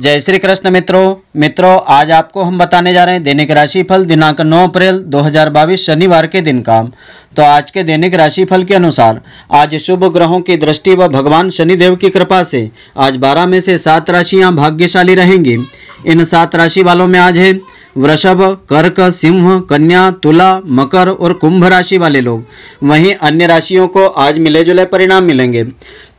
जय श्री कृष्ण मित्रों मित्रों आज आपको हम बताने जा रहे हैं दैनिक राशिफल दिनांक 9 अप्रैल 2022 शनिवार के दिन का तो आज के दैनिक राशिफल के अनुसार आज शुभ ग्रहों की दृष्टि व भगवान शनिदेव की कृपा से आज 12 में से सात राशियां भाग्यशाली रहेंगी इन सात राशि वालों में आज है वृषभ कर्क सिंह कन्या तुला मकर और कुंभ राशि वाले लोग वहीं अन्य राशियों को आज मिले जुले परिणाम मिलेंगे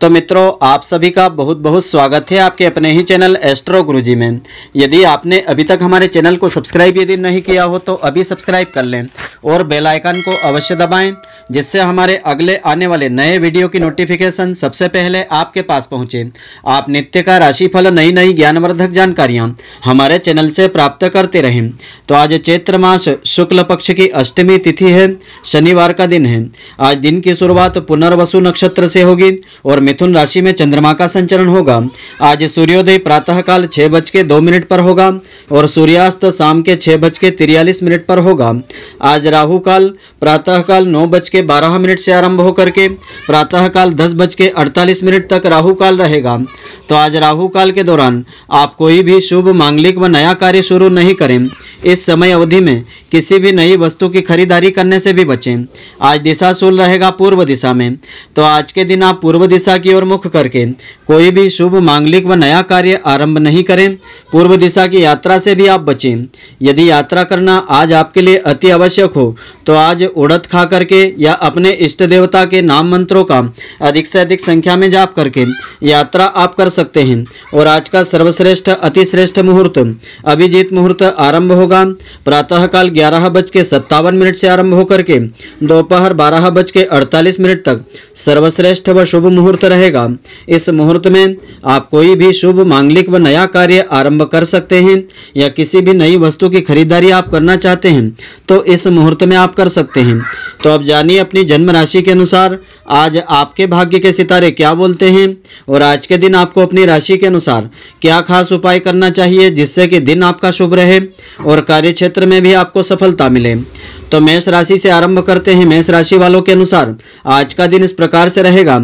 तो मित्रों आप सभी का बहुत बहुत स्वागत है आपके अपने ही चैनल एस्ट्रो गुरुजी में यदि आपने अभी तक हमारे चैनल को सब्सक्राइब यदि नहीं किया हो तो अभी सब्सक्राइब कर लें और बेल आइकन को अवश्य दबाएं जिससे हमारे अगले आने वाले नए वीडियो की नोटिफिकेशन सबसे पहले आपके पास पहुंचे आप नित्य का राशिफल नई नई ज्ञानवर्धक जानकारियाँ हमारे चैनल से प्राप्त करते रहें तो आज चैत्र मास शुक्ल पक्ष की अष्टमी तिथि है शनिवार का दिन है आज दिन की शुरुआत पुनर्वसु नक्षत्र से होगी और मिथुन राशि में चंद्रमा का संचरण होगा आज सूर्योदय प्रातःकाल छह बज के दो मिनट पर होगा और सूर्यास्त शाम के छह बज के तिरयालीस मिनट पर होगा आज राहु काल प्रातःकाल नौ बज के बारह मिनट से आरंभ होकर के प्रातःकाल दस बज के अड़तालीस मिनट तक राहु काल रहेगा तो आज राहु काल के दौरान आप कोई भी शुभ मांगलिक व नया कार्य शुरू नहीं करें इस समय अवधि में किसी भी नई वस्तु की खरीदारी करने से भी बचें आज दिशा शूल रहेगा पूर्व दिशा में तो आज के दिन आप पूर्व दिशा की ओर मुख करके कोई भी शुभ मांगलिक व नया कार्य आरंभ नहीं करें पूर्व दिशा की यात्रा से भी आप बचें यदि यात्रा करना आज आपके लिए अति आवश्यक हो तो आज उड़द खा करके या अपने इष्ट देवता के नाम मंत्रों का अधिक से अधिक संख्या में जाप करके यात्रा आप कर सकते हैं और आज का सर्वश्रेष्ठ अतिश्रेष्ठ मुहूर्त अभिजीत मुहूर्त आरंभ होगा प्रातःकाल ग्यारह बज के सत्तावन मिनट से आरंभ होकर के दोपहर बारह बज के अड़तालीस मिनट तक सर्वश्रेष्ठ व शुभ मुहूर्त रहेगा इस मुहूर्त में आप कोई भी शुभ मांगलिक व नया कार्य आरंभ कर सकते हैं या किसी भी नई वस्तु की खरीदारी आप करना चाहते हैं तो इस मुहूर्त में आप कर सकते हैं तो अब जानिए अपनी जन्म राशि के अनुसार आज आपके भाग्य के सितारे क्या बोलते हैं और आज के दिन आपको अपनी राशि के अनुसार क्या खास उपाय करना चाहिए जिससे कि दिन आपका शुभ रहे और कार्य क्षेत्र में भी आपको सफलता मिले तो मेष राशि से आरंभ करते हैं मेष राशि वालों के अनुसार आज का दिन इस प्रकार से रहेगा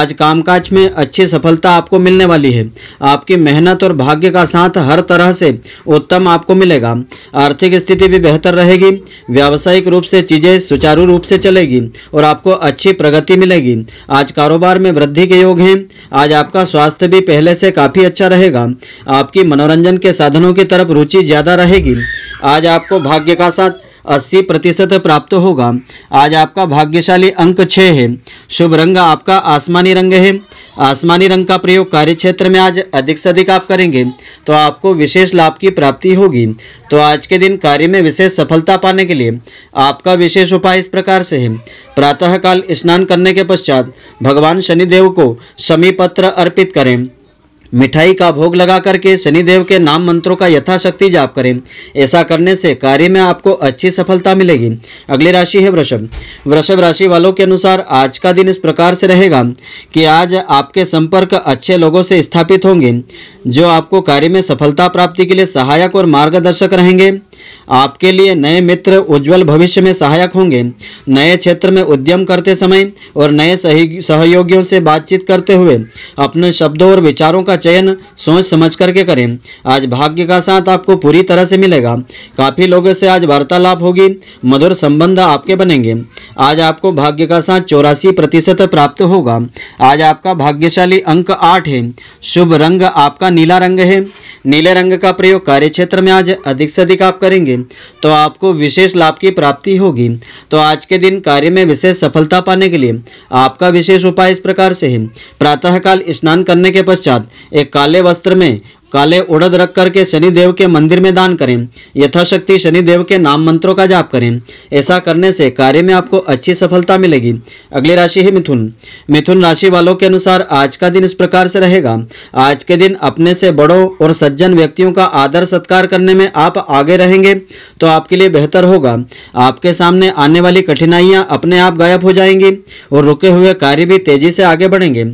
आज कामकाज में अच्छी सफलता आपको मिलने वाली है आपकी मेहनत और भाग्य का साथ हर तरह से उत्तम आपको मिलेगा आर्थिक स्थिति भी बेहतर रहेगी व्यावसायिक रूप से चीज़ें सुचारू रूप से चलेगी और आपको अच्छी प्रगति मिलेगी आज कारोबार में वृद्धि के योग हैं आज आपका स्वास्थ्य भी पहले से काफ़ी अच्छा रहेगा आपकी मनोरंजन के साधनों की तरफ रुचि ज़्यादा रहेगी आज आपको भाग्य का साथ अस्सी प्रतिशत प्राप्त होगा आज आपका भाग्यशाली अंक छः है शुभ रंग आपका आसमानी रंग है आसमानी रंग का प्रयोग कार्य क्षेत्र में आज अधिक से अधिक आप करेंगे तो आपको विशेष लाभ की प्राप्ति होगी तो आज के दिन कार्य में विशेष सफलता पाने के लिए आपका विशेष उपाय इस प्रकार से है प्रातःकाल स्नान करने के पश्चात भगवान शनिदेव को शमी पत्र अर्पित करें मिठाई का भोग लगा करके शनिदेव के नाम मंत्रों का यथाशक्ति जाप करें ऐसा करने से कार्य में आपको अच्छी सफलता मिलेगी अगली राशि है वृषभ वृषभ राशि वालों के अनुसार आज का दिन इस प्रकार से रहेगा कि आज आपके संपर्क अच्छे लोगों से स्थापित होंगे जो आपको कार्य में सफलता प्राप्ति के लिए सहायक और मार्गदर्शक रहेंगे आपके लिए नए मित्र उज्जवल भविष्य में सहायक होंगे नए क्षेत्र में उद्यम करते समय और नए सहयोगियों से बातचीत करते हुए अपने शब्दों और विचारों का चयन सोच समझ करके करें आज भाग्य का साथ आपको पूरी तरह से मिलेगा काफ़ी लोगों से आज वार्तालाप होगी मधुर संबंध आपके बनेंगे आज आपको भाग्य का साथ चौरासी प्रतिशत प्राप्त होगा आज आपका भाग्यशाली अंक आठ है शुभ रंग आपका नीला रंग है नीले रंग का प्रयोग कार्य क्षेत्र में आज अधिक से अधिक आप करेंगे तो आपको विशेष लाभ की प्राप्ति होगी तो आज के दिन कार्य में विशेष सफलता पाने के लिए आपका विशेष उपाय इस प्रकार से है प्रातःकाल स्नान करने के पश्चात एक काले वस्त्र में काले उड़द रख करके शनिदेव के मंदिर में दान करें यथाशक्ति शनिदेव के नाम मंत्रों का जाप करें ऐसा करने से कार्य में आपको अच्छी सफलता मिलेगी अगली राशि है मिथुन मिथुन राशि वालों के अनुसार आज का दिन इस प्रकार से रहेगा आज के दिन अपने से बड़ों और सज्जन व्यक्तियों का आदर सत्कार करने में आप आगे रहेंगे तो आपके लिए बेहतर होगा आपके सामने आने वाली कठिनाइयाँ अपने आप गायब हो जाएंगी और रुके हुए कार्य भी तेजी से आगे बढ़ेंगे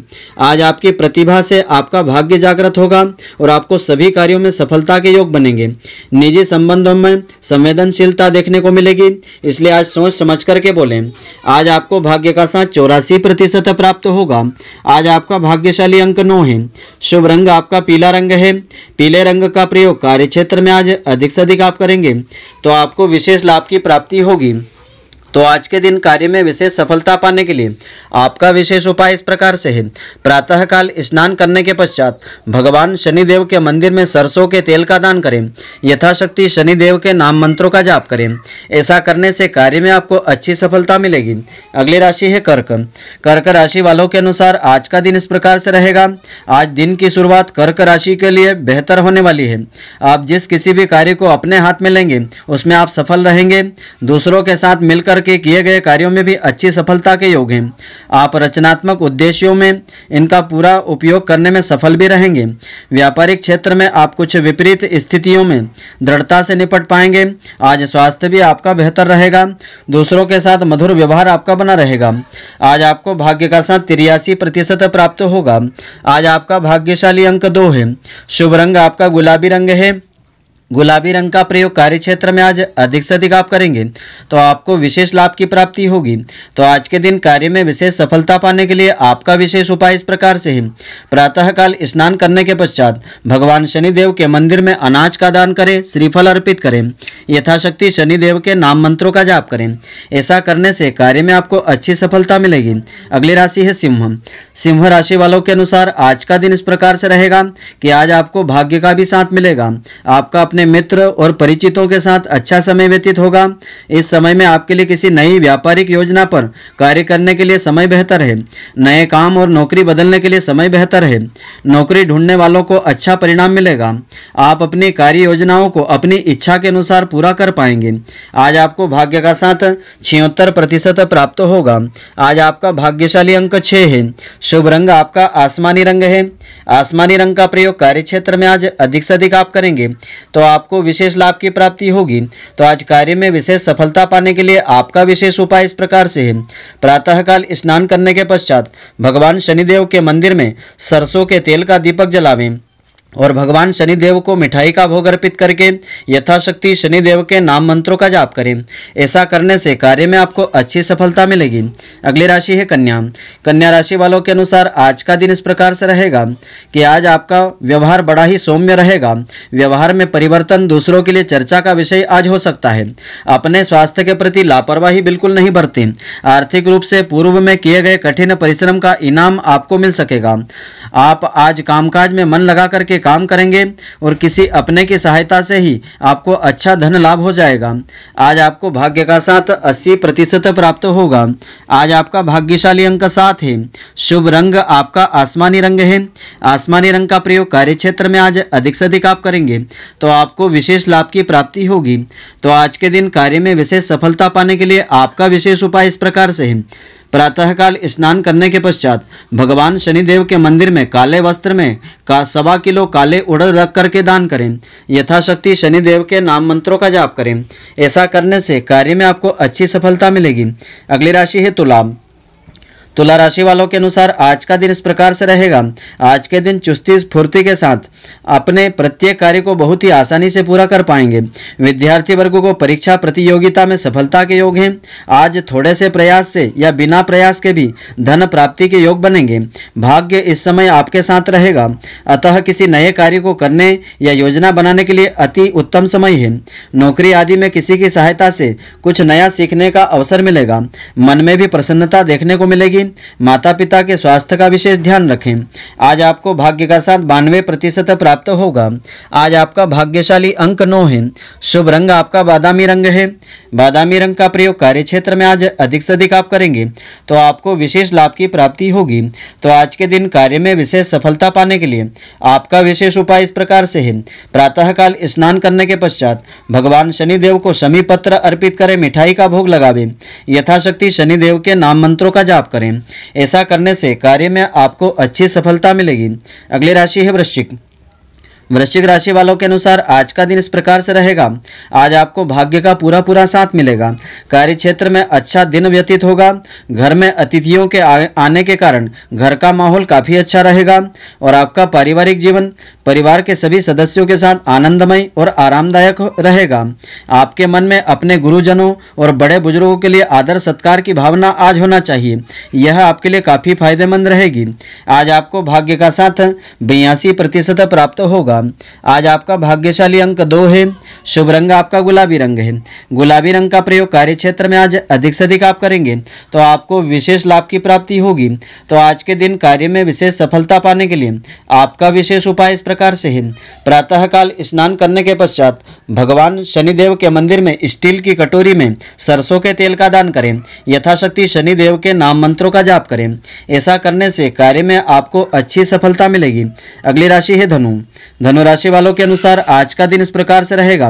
आज आपकी प्रतिभा से आपका भाग्य जागृत होगा और आप आपको सभी कार्यों में सफलता के योग बनेंगे निजी संबंधों में संवेदनशीलता देखने को मिलेगी इसलिए आज सोच समझ करके बोलें आज आपको भाग्य का साथ चौरासी प्रतिशत प्राप्त होगा आज आपका भाग्यशाली अंक नौ है शुभ रंग आपका पीला रंग है पीले रंग का प्रयोग कार्य क्षेत्र में आज अधिक से अधिक आप करेंगे तो आपको विशेष लाभ की प्राप्ति होगी तो आज के दिन कार्य में विशेष सफलता पाने के लिए आपका विशेष उपाय इस प्रकार से है प्रातःकाल स्नान करने के पश्चात भगवान शनिदेव के मंदिर में सरसों के तेल का दान करें यथाशक्ति शनिदेव के नाम मंत्रों का जाप करें ऐसा करने से कार्य में आपको अच्छी सफलता मिलेगी अगली राशि है कर्क कर्क राशि वालों के अनुसार आज का दिन इस प्रकार से रहेगा आज दिन की शुरुआत कर्क राशि के लिए बेहतर होने वाली है आप जिस किसी भी कार्य को अपने हाथ में लेंगे उसमें आप सफल रहेंगे दूसरों के साथ मिलकर के किए गए कार्यों में भी अच्छी सफलता के योग हैं आप रचनात्मक उद्देश्यों में इनका पूरा उपयोग करने में सफल भी रहेंगे व्यापारिक क्षेत्र में आप कुछ विपरीत स्थितियों में दृढ़ता से निपट पाएंगे आज स्वास्थ्य भी आपका बेहतर रहेगा दूसरों के साथ मधुर व्यवहार आपका बना रहेगा आज आपको भाग्य का साथ तिरासी प्रतिशत प्राप्त होगा आज आपका भाग्यशाली अंक दो है शुभ रंग आपका गुलाबी रंग है गुलाबी रंग का प्रयोग कार्य क्षेत्र में आज अधिक से अधिक आप करेंगे तो आपको विशेष लाभ की प्राप्ति होगी तो आज के दिन कार्य में विशेष सफलता पाने के लिए आपका विशेष उपाय इस प्रकार से है प्रातःकाल स्नान करने के पश्चात भगवान शनिदेव के मंदिर में अनाज का दान करें श्रीफल अर्पित करें यथाशक्ति शनिदेव के नाम मंत्रों का जाप करें ऐसा करने से कार्य में आपको अच्छी सफलता मिलेगी अगली राशि है सिंह सिंह राशि वालों के अनुसार आज का दिन इस प्रकार से रहेगा कि आज आपको भाग्य का भी साथ मिलेगा आपका अपने अपने मित्र और परिचितों के साथ अच्छा समय व्यतीत होगा इस समय में आपके लिए किसी नई व्यापारिक योजना पर कार्य करने के लिए समय बेहतर है नए काम और नौकरी बदलने के लिए समय बेहतर है नौकरी ढूंढने वालों को अच्छा परिणाम मिलेगा आप अपनी कार्य योजनाओं को अपनी इच्छा के अनुसार पूरा कर पाएंगे आज आपको भाग्य का साथ छिहत्तर प्रतिशत प्राप्त होगा आज आपका भाग्यशाली अंक छः है शुभ रंग आपका आसमानी रंग है आसमानी रंग का प्रयोग कार्य क्षेत्र में आज अधिक से अधिक आप करेंगे तो आपको विशेष लाभ की प्राप्ति होगी तो आज कार्य में विशेष सफलता पाने के लिए आपका विशेष उपाय इस प्रकार से है प्रातःकाल स्नान करने के पश्चात भगवान शनिदेव के मंदिर में सरसों के तेल का दीपक जलावें और भगवान शनिदेव को मिठाई का भोग अर्पित करके यथाशक्ति शनिदेव के नाम मंत्रों का जाप करें ऐसा करने से कार्य में आपको अच्छी सफलता मिलेगी अगली राशि है कन्या कन्या राशि वालों के अनुसार आज का दिन इस प्रकार से रहेगा कि आज आपका व्यवहार बड़ा ही सौम्य रहेगा व्यवहार में परिवर्तन दूसरों के लिए चर्चा का विषय आज हो सकता है अपने स्वास्थ्य के प्रति लापरवाही बिल्कुल नहीं बरती आर्थिक रूप से पूर्व में किए गए कठिन परिश्रम का इनाम आपको मिल सकेगा आप आज कामकाज में मन लगा करके काम करेंगे और किसी अपने की सहायता से ही आपको अच्छा धन लाभ हो जाएगा आज आपको भाग्य का साथ 80 प्रतिशत प्राप्त होगा आज आपका भाग्यशाली अंक साथ है शुभ रंग आपका आसमानी रंग है आसमानी रंग का प्रयोग कार्य क्षेत्र में आज अधिक से अधिक आप करेंगे तो आपको विशेष लाभ की प्राप्ति होगी तो आज के दिन कार्य में विशेष सफलता पाने के लिए आपका विशेष उपाय इस प्रकार से है प्रातःकाल स्नान करने के पश्चात भगवान शनिदेव के मंदिर में काले वस्त्र में का सवा किलो काले उड़द रख करके दान करें यथाशक्ति शनिदेव के नाम मंत्रों का जाप करें ऐसा करने से कार्य में आपको अच्छी सफलता मिलेगी अगली राशि है तुलाब तुला तो राशि वालों के अनुसार आज का दिन इस प्रकार से रहेगा आज के दिन चुस्ती स्फूर्ति के साथ अपने प्रत्येक कार्य को बहुत ही आसानी से पूरा कर पाएंगे विद्यार्थी वर्गों को परीक्षा प्रतियोगिता में सफलता के योग हैं आज थोड़े से प्रयास से या बिना प्रयास के भी धन प्राप्ति के योग बनेंगे भाग्य इस समय आपके साथ रहेगा अतः किसी नए कार्य को करने या योजना बनाने के लिए अति उत्तम समय है नौकरी आदि में किसी की सहायता से कुछ नया सीखने का अवसर मिलेगा मन में भी प्रसन्नता देखने को मिलेगी रखें माता पिता के स्वास्थ्य का विशेष ध्यान रखें आज आपको भाग्य का साथ बानवे प्रतिशत प्राप्त होगा आज आपका भाग्यशाली अंक नौ है शुभ रंग आपका बादामी रंग है बादामी रंग का प्रयोग कार्य क्षेत्र में आज अधिक से अधिक आप करेंगे तो आपको विशेष लाभ की प्राप्ति होगी तो आज के दिन कार्य में विशेष सफलता पाने के लिए आपका विशेष उपाय इस प्रकार से है प्रातःकाल स्नान करने के पश्चात भगवान शनिदेव को शमी पत्र अर्पित करें मिठाई का भोग लगावे यथाशक्ति शनिदेव के नाम मंत्रों का जाप करें ऐसा करने से कार्य में आपको अच्छी सफलता मिलेगी अगली राशि है वृश्चिक वृश्चिक राशि वालों के अनुसार आज का दिन इस प्रकार से रहेगा आज आपको भाग्य का पूरा पूरा साथ मिलेगा कार्य क्षेत्र में अच्छा दिन व्यतीत होगा घर में अतिथियों के आने के कारण घर का माहौल काफ़ी अच्छा रहेगा और आपका पारिवारिक जीवन परिवार के सभी सदस्यों के साथ आनंदमय और आरामदायक रहेगा आपके मन में अपने गुरुजनों और बड़े बुजुर्गों के लिए आदर सत्कार की भावना आज होना चाहिए यह आपके लिए काफ़ी फायदेमंद रहेगी आज आपको भाग्य का साथ बयासी प्रतिशत प्राप्त होगा होगा आज आपका भाग्यशाली अंक दो है शुभ रंग आपका गुलाबी रंग है गुलाबी रंग का प्रयोग कार्य क्षेत्र में आज अधिक से अधिक आप करेंगे तो आपको विशेष लाभ की प्राप्ति होगी तो आज के दिन कार्य में विशेष सफलता पाने के लिए आपका विशेष उपाय इस प्रकार से है प्रातःकाल स्नान करने के पश्चात भगवान शनिदेव के मंदिर में स्टील की कटोरी में सरसों के तेल का दान करें यथाशक्ति शनिदेव के नाम मंत्रों का जाप करें ऐसा करने से कार्य में आपको अच्छी सफलता मिलेगी अगली राशि है धनु धनुराशि वालों के अनुसार आज का दिन इस प्रकार से रहेगा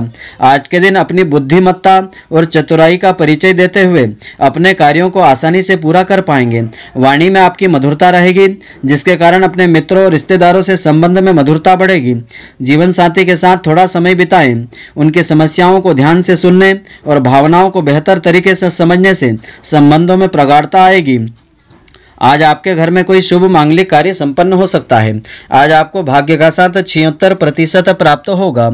आज के दिन अपनी बुद्धिमत्ता और चतुराई का परिचय देते हुए अपने कार्यों को आसानी से पूरा कर पाएंगे वाणी में आपकी मधुरता रहेगी जिसके कारण अपने मित्रों और रिश्तेदारों से संबंध में मधुरता बढ़ेगी जीवन साथी के साथ थोड़ा समय बिताएं उनकी समस्याओं को ध्यान से सुनने और भावनाओं को बेहतर तरीके से समझने से संबंधों में प्रगाढ़ता आएगी आज आपके घर में कोई शुभ मांगलिक कार्य संपन्न हो सकता है आज आपको भाग्य का साथ छिहत्तर प्रतिशत प्राप्त होगा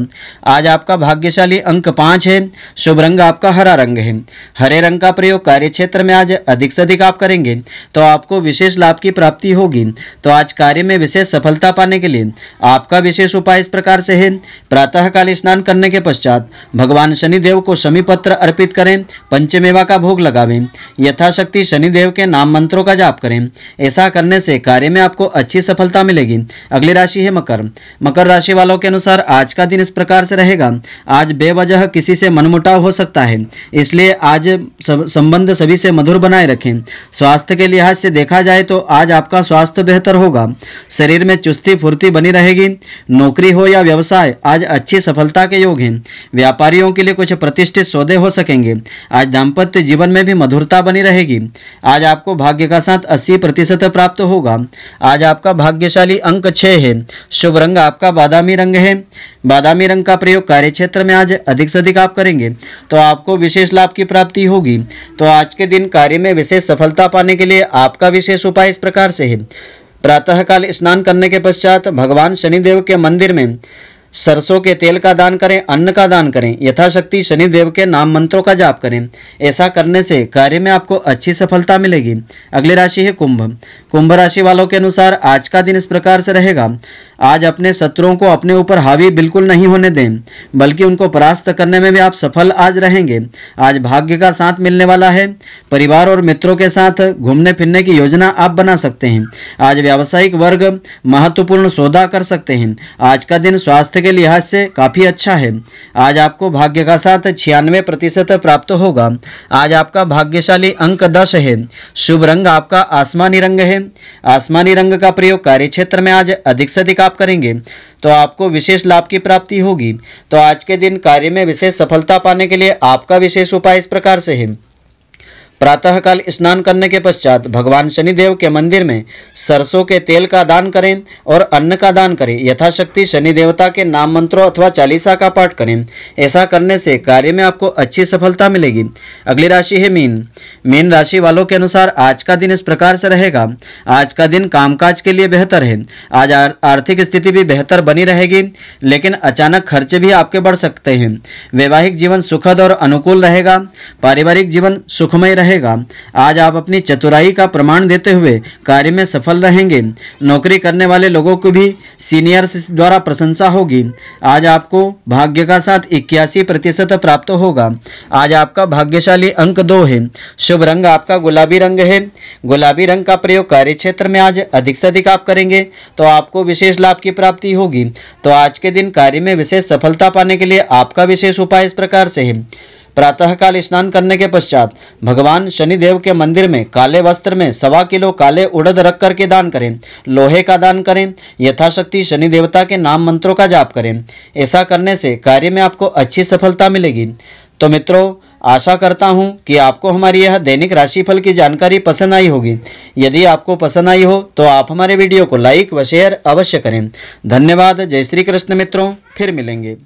आज आपका भाग्यशाली अंक पाँच है शुभ रंग आपका हरा रंग है हरे रंग का प्रयोग कार्य क्षेत्र में आज अधिक से अधिक आप करेंगे तो आपको विशेष लाभ की प्राप्ति होगी तो आज कार्य में विशेष सफलता पाने के लिए आपका विशेष उपाय इस प्रकार से है प्रातःकाल स्नान करने के पश्चात भगवान शनिदेव को शमी पत्र अर्पित करें पंचमेवा का भोग लगावें यथाशक्ति शनिदेव के नाम मंत्रों का जाप करें करें ऐसा करने से कार्य में आपको अच्छी सफलता मिलेगी अगली राशि है मकर मकर राशि वालों के अनुसार आज का दिन इस प्रकार से रहेगा आज बेवजह किसी से मनमुटाव हो सकता है इसलिए आज संबंध सभी से मधुर बनाए रखें स्वास्थ्य के लिहाज से देखा जाए तो आज आपका स्वास्थ्य बेहतर होगा शरीर में चुस्ती फुर्ती बनी रहेगी नौकरी हो या व्यवसाय आज अच्छी सफलता के योग हैं व्यापारियों के लिए कुछ प्रतिष्ठित सौदे हो सकेंगे आज दाम्पत्य जीवन में भी मधुरता बनी रहेगी आज आपको भाग्य का साथ अस्सी प्रतिशत प्राप्त होगा आज आपका भाग्यशाली अंक छः है शुभ रंग आपका बादामी रंग है बादामी रंग का प्रयोग कार्य क्षेत्र में आज अधिक से अधिक आप करेंगे तो आपको विशेष लाभ की प्राप्ति होगी तो आज के दिन कार्य में विशेष सफलता पाने के लिए आपका विशेष उपाय इस प्रकार से है प्रातःकाल स्नान करने के पश्चात भगवान शनिदेव के मंदिर में सरसों के तेल का दान करें अन्न का दान करें यथाशक्ति शनिदेव के नाम मंत्रों का जाप करें ऐसा करने से कार्य में आपको अच्छी सफलता मिलेगी अगली राशि है कुंभ कुंभ राशि वालों के अनुसार आज का दिन इस प्रकार से रहेगा आज अपने शत्रुओं को अपने ऊपर हावी बिल्कुल नहीं होने दें बल्कि उनको परास्त करने में भी आप सफल आज रहेंगे आज भाग्य का साथ मिलने वाला है परिवार और मित्रों के साथ घूमने फिरने की योजना आप बना सकते हैं आज व्यावसायिक वर्ग महत्वपूर्ण सौदा कर सकते हैं आज का दिन स्वास्थ्य के लिहाज से काफ़ी अच्छा है आज आपको भाग्य का साथ छियानवे प्रतिशत प्राप्त होगा आज आपका भाग्यशाली अंक दस है शुभ रंग आपका आसमानी रंग है आसमानी रंग का प्रयोग कार्य क्षेत्र में आज अधिक से अधिक आप करेंगे तो आपको विशेष लाभ की प्राप्ति होगी तो आज के दिन कार्य में विशेष सफलता पाने के लिए आपका विशेष उपाय इस प्रकार से है प्रातःकाल स्नान करने के पश्चात भगवान शनिदेव के मंदिर में सरसों के तेल का दान करें और अन्न का दान करें यथाशक्ति शनि देवता के नाम मंत्रों अथवा चालीसा का पाठ करें ऐसा करने से कार्य में आपको अच्छी सफलता मिलेगी अगली राशि है मीन मीन राशि वालों के अनुसार आज का दिन इस प्रकार से रहेगा आज का दिन कामकाज के लिए बेहतर है आज आर्थिक स्थिति भी बेहतर बनी रहेगी लेकिन अचानक खर्चे भी आपके बढ़ सकते हैं वैवाहिक जीवन सुखद और अनुकूल रहेगा पारिवारिक जीवन सुखमय रहेगा रहेगा आज आप अपनी चतुराई का प्रमाण देते हुए कार्य में सफल रहेंगे नौकरी करने वाले लोगों को भी सीनियर्स द्वारा प्रशंसा होगी आज आपको भाग्य का साथ इक्यासी प्रतिशत प्राप्त होगा आज आपका भाग्यशाली अंक दो है शुभ रंग आपका गुलाबी रंग है गुलाबी रंग का प्रयोग कार्य क्षेत्र में आज अधिक से अधिक आप करेंगे तो आपको विशेष लाभ की प्राप्ति होगी तो आज के दिन कार्य में विशेष सफलता पाने के लिए आपका विशेष उपाय इस प्रकार से है प्रातःकाल स्नान करने के पश्चात भगवान शनिदेव के मंदिर में काले वस्त्र में सवा किलो काले उड़द रख करके दान करें लोहे का दान करें यथाशक्ति शनि देवता के नाम मंत्रों का जाप करें ऐसा करने से कार्य में आपको अच्छी सफलता मिलेगी तो मित्रों आशा करता हूं कि आपको हमारी यह दैनिक राशिफल की जानकारी पसंद आई होगी यदि आपको पसंद आई हो तो आप हमारे वीडियो को लाइक व शेयर अवश्य करें धन्यवाद जय श्री कृष्ण मित्रों फिर मिलेंगे